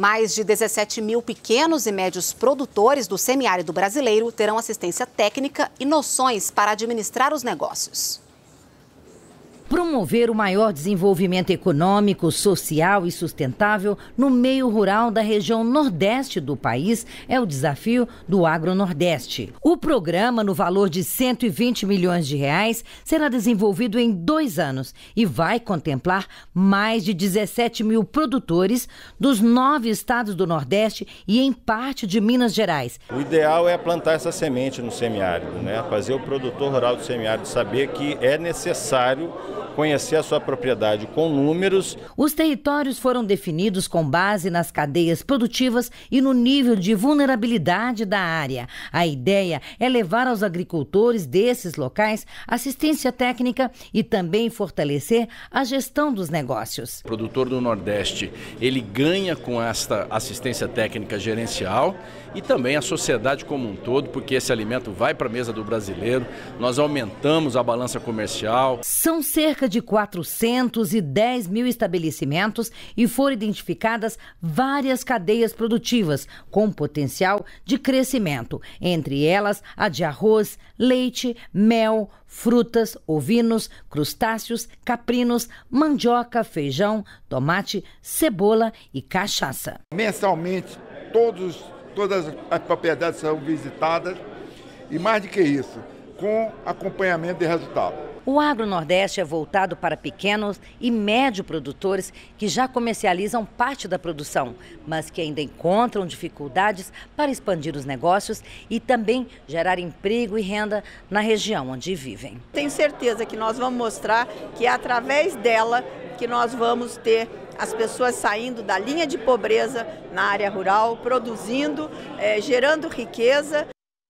Mais de 17 mil pequenos e médios produtores do semiárido brasileiro terão assistência técnica e noções para administrar os negócios promover o maior desenvolvimento econômico, social e sustentável no meio rural da região nordeste do país é o desafio do Agro Nordeste. O programa, no valor de 120 milhões de reais, será desenvolvido em dois anos e vai contemplar mais de 17 mil produtores dos nove estados do Nordeste e em parte de Minas Gerais. O ideal é plantar essa semente no semiárido, né? fazer o produtor rural do semiárido saber que é necessário conhecer a sua propriedade com números. Os territórios foram definidos com base nas cadeias produtivas e no nível de vulnerabilidade da área. A ideia é levar aos agricultores desses locais assistência técnica e também fortalecer a gestão dos negócios. O produtor do Nordeste, ele ganha com esta assistência técnica gerencial e também a sociedade como um todo, porque esse alimento vai para a mesa do brasileiro. Nós aumentamos a balança comercial. São cerca de 410 mil estabelecimentos e foram identificadas várias cadeias produtivas com potencial de crescimento, entre elas a de arroz, leite, mel, frutas, ovinos, crustáceos, caprinos, mandioca, feijão, tomate, cebola e cachaça. Mensalmente, todos, todas as propriedades são visitadas e mais do que isso, com acompanhamento de resultados. O Agro Nordeste é voltado para pequenos e médio produtores que já comercializam parte da produção, mas que ainda encontram dificuldades para expandir os negócios e também gerar emprego e renda na região onde vivem. Tenho certeza que nós vamos mostrar que é através dela que nós vamos ter as pessoas saindo da linha de pobreza na área rural, produzindo, é, gerando riqueza.